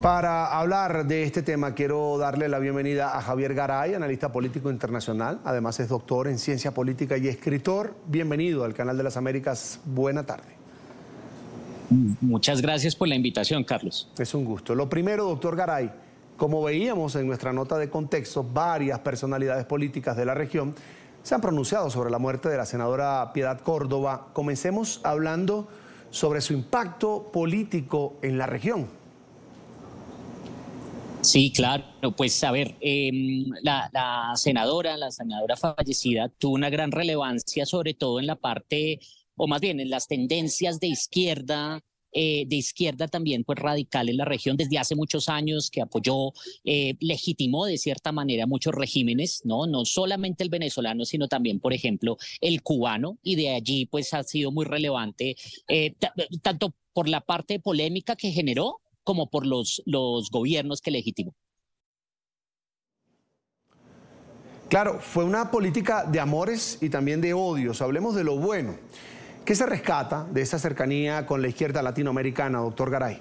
Para hablar de este tema, quiero darle la bienvenida a Javier Garay, analista político internacional. Además, es doctor en ciencia política y escritor. Bienvenido al Canal de las Américas. Buena tarde. Muchas gracias por la invitación, Carlos. Es un gusto. Lo primero, doctor Garay, como veíamos en nuestra nota de contexto, varias personalidades políticas de la región se han pronunciado sobre la muerte de la senadora Piedad Córdoba. Comencemos hablando sobre su impacto político en la región. Sí, claro. Pues a ver, em, la, senadora, la senadora fallecida, tuvo una gran relevancia, sobre todo en la parte, o más bien en las tendencias de izquierda. Eh, de izquierda también pues radical en la región desde hace muchos años que apoyó eh, legitimó de cierta manera muchos regímenes no no solamente el venezolano sino también por ejemplo el cubano y de allí pues ha sido muy relevante eh, tanto por la parte polémica que generó como por los, los gobiernos que legitimó. Claro, fue una política de amores y también de odios. Hablemos de lo bueno. ¿Qué se rescata de esa cercanía con la izquierda latinoamericana, doctor Garay?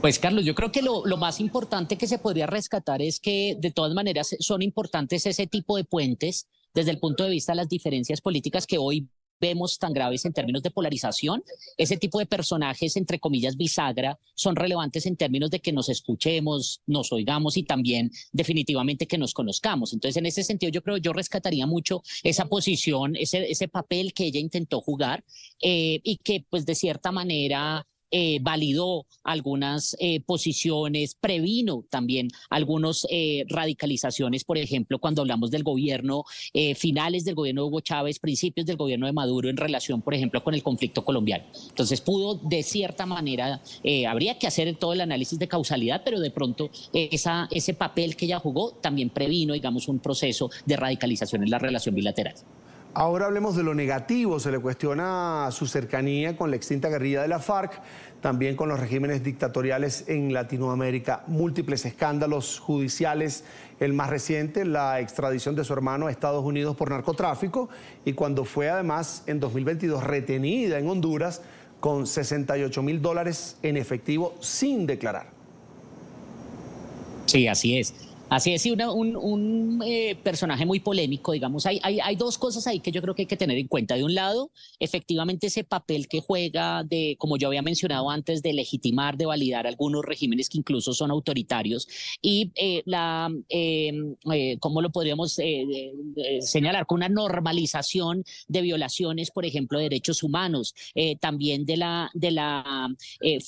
Pues Carlos, yo creo que lo, lo, más importante que se podría rescatar es que de todas maneras son importantes ese tipo de puentes desde el punto de vista de las diferencias políticas que hoy vemos tan graves en términos de polarización. Ese tipo de personajes, entre comillas, bisagra, son relevantes en términos de que nos escuchemos, nos oigamos y también definitivamente que nos conozcamos. Entonces, en ese sentido, yo creo, yo rescataría mucho esa posición, ese, ese papel que ella intentó jugar eh, y que, pues, de cierta manera eh, validó algunas eh, posiciones, previno también algunas eh, radicalizaciones, por ejemplo, cuando hablamos del gobierno, finales del gobierno de Hugo Chávez, principios del gobierno de Maduro en relación, por ejemplo, con el conflicto colombiano. Entonces pudo, de cierta manera, habría que hacer todo el análisis de causalidad, pero de pronto esa, ese papel que ella jugó también previno, digamos, un proceso de radicalización en la relación bilateral. Ahora hablemos de lo negativo. Se le cuestiona su cercanía con la extinta guerrilla de la FARC, también con los regímenes dictatoriales en Latinoamérica. Múltiples escándalos judiciales. El más reciente, la extradición de su hermano a Estados Unidos por narcotráfico. Y cuando fue además en 2022 retenida en Honduras con 68 mil dólares en efectivo sin declarar. Sí, así es. Así es, sí, un, eh, personaje muy polémico, digamos. Hay, hay, dos cosas ahí que yo creo que hay que tener en cuenta. De un lado, efectivamente ese papel que juega de, como yo había mencionado antes, de legitimar, de validar algunos regímenes que incluso son autoritarios. Y eh, la, em, eh, ¿cómo lo podríamos señalar? Con una normalización de violaciones, por ejemplo, de derechos humanos, también de la, de la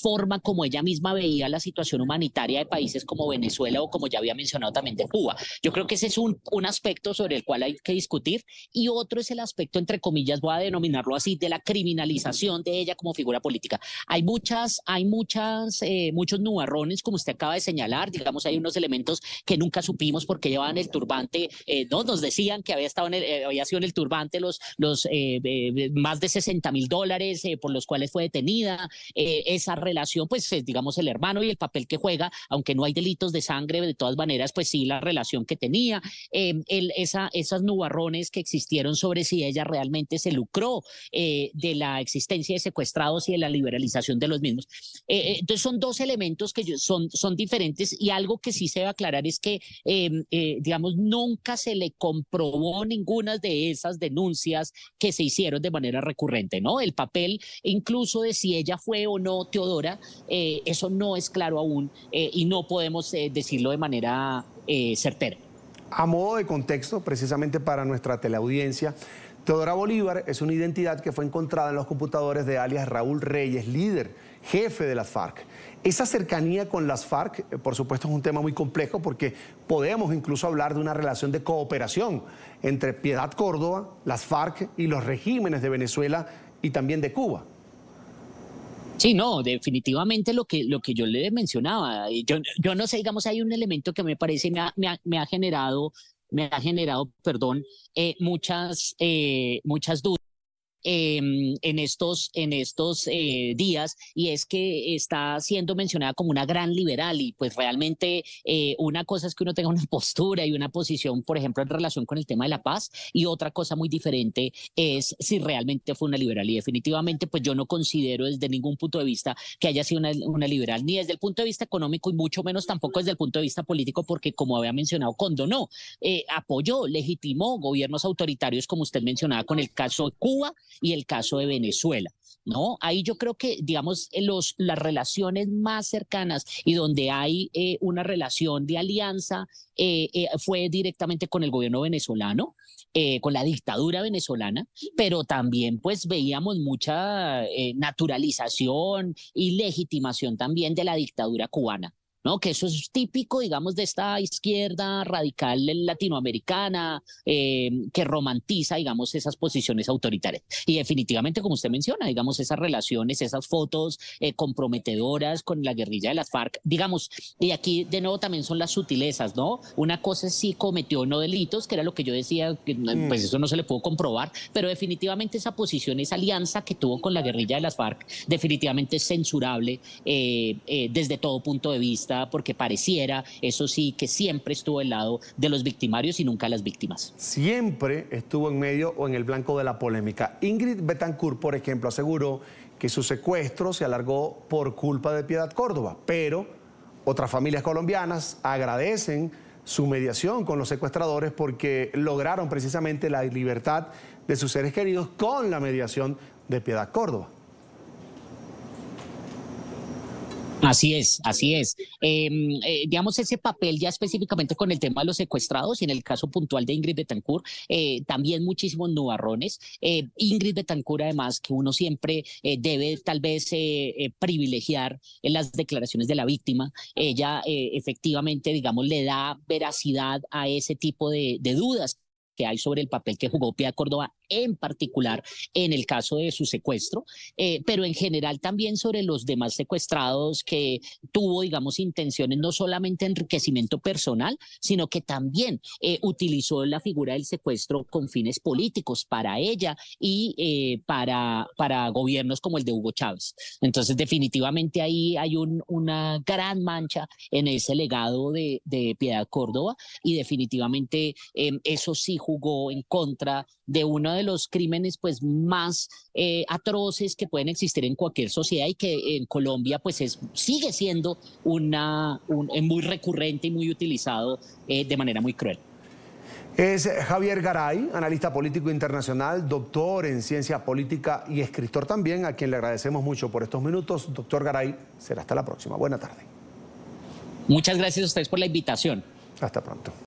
forma como ella misma veía la situación humanitaria de países como Venezuela o como ya había mencionado Cuba. Yo creo que ese es un, un aspecto sobre el cual hay que discutir y otro es el aspecto, entre comillas, voy a denominarlo así, de la criminalización de ella como figura política. Hay muchas, hay muchas, eh, muchos nubarrones, como usted acaba de señalar, digamos, hay unos elementos que nunca supimos porque llevaban el turbante, eh, no nos decían que había estado en eh, había sido en el turbante los, los eh, más de 60 mil dólares por los cuales fue detenida, esa relación, pues, digamos, el hermano y el papel que juega, aunque no hay delitos de sangre, de todas maneras, pues pues sí, la relación que tenía, em, esas nubarrones que existieron sobre si ella realmente se lucró eh, de la existencia de secuestrados y de la liberalización de los mismos. Eh, eh, entonces son dos elementos que son, son diferentes y algo que sí se va a aclarar es que, em, digamos, nunca se le comprobó ninguna de esas denuncias que se hicieron de manera recurrente, ¿no? El papel incluso de si ella fue o no Teodora, eso no es claro aún y no podemos decirlo de manera eh, A modo de contexto, precisamente para nuestra teleaudiencia, Teodora Bolívar es una identidad que fue encontrada en los computadores de alias Raúl Reyes, líder, jefe de las FARC. Esa cercanía con las FARC, eh, por supuesto, es un tema muy complejo porque podemos incluso hablar de una relación de cooperación entre Piedad Córdoba, las FARC y los regímenes de Venezuela y también de Cuba. Sí, no, definitivamente lo que, lo que yo le mencionaba, eh, yo, yo no sé, digamos, hay un elemento que me parece me ha, me ha, generado, me ha generado, perdón, eh, muchas, eh, muchas dudas Em, en estos, en estos eh, días y es que está siendo mencionada como una gran liberal y pues realmente eh, una cosa es que uno tenga una postura y una posición, por ejemplo, en relación con el tema de la paz y otra cosa muy diferente es si realmente fue una liberal y definitivamente pues yo no considero desde ningún punto de vista que haya sido una, liberal ni desde el punto de vista económico y mucho menos tampoco desde el punto de vista político porque como había mencionado condonó, eh, apoyó, legitimó gobiernos autoritarios como usted mencionaba con el caso de Cuba y el caso de Venezuela. ¿no? Ahí yo creo que, digamos, los, las relaciones más cercanas y donde hay eh, una relación de alianza eh, eh, fue directamente con el gobierno venezolano. con la dictadura venezolana, pero también pues veíamos mucha naturalización y legitimación también de la dictadura cubana. ¿no? Que eso es típico, digamos, de esta izquierda radical latinoamericana eh, que romantiza, digamos, esas posiciones autoritarias. Y definitivamente, como usted menciona, digamos, esas relaciones, esas fotos eh, comprometedoras con la guerrilla de las FARC, digamos, y aquí de nuevo también son las sutilezas, ¿no? Una cosa es si cometió no delitos, que era lo que yo decía, mm. pues eso no se le pudo comprobar, pero definitivamente esa posición, esa alianza que tuvo con la guerrilla de las FARC, definitivamente es censurable eh, desde todo punto de vista porque pareciera, eso sí, que siempre estuvo al lado de los victimarios y nunca las víctimas. Siempre estuvo en medio o en el blanco de la polémica. Ingrid Betancourt, por ejemplo, aseguró que su secuestro se alargó por culpa de Piedad Córdoba, pero otras familias colombianas agradecen su mediación con los secuestradores porque lograron precisamente la libertad de sus seres queridos con la mediación de Piedad Córdoba. Así es, así es. Em, eh, digamos, ese papel ya específicamente con el tema de los secuestrados y en el caso puntual de Ingrid Betancourt, eh, también muchísimos nubarrones. Eh, Ingrid Betancourt, además, que uno siempre debe tal vez privilegiar en las declaraciones de la víctima, ella efectivamente, digamos, le da veracidad a ese tipo de, de dudas que hay sobre el papel que jugó Pia Córdoba en particular en el caso de su secuestro, eh, pero en general también sobre los demás secuestrados que tuvo, digamos, intenciones no solamente enriquecimiento personal, sino que también eh, utilizó la figura del secuestro con fines políticos para ella y eh, para, para gobiernos como el de Hugo Chávez. Entonces, definitivamente ahí hay un, una gran mancha en ese legado de, Piedad Córdoba y definitivamente em, eso sí jugó en contra de uno de los crímenes pues más eh, atroces que pueden existir en cualquier sociedad y que en Colombia pues sigue siendo una, eh, muy recurrente y muy utilizado eh, de manera muy cruel. Es Javier Garay, analista político internacional, doctor en ciencia política y escritor también, a quien le agradecemos mucho por estos minutos. Doctor Garay, será hasta la próxima. Buena tarde. Muchas gracias a ustedes por la invitación. Hasta pronto.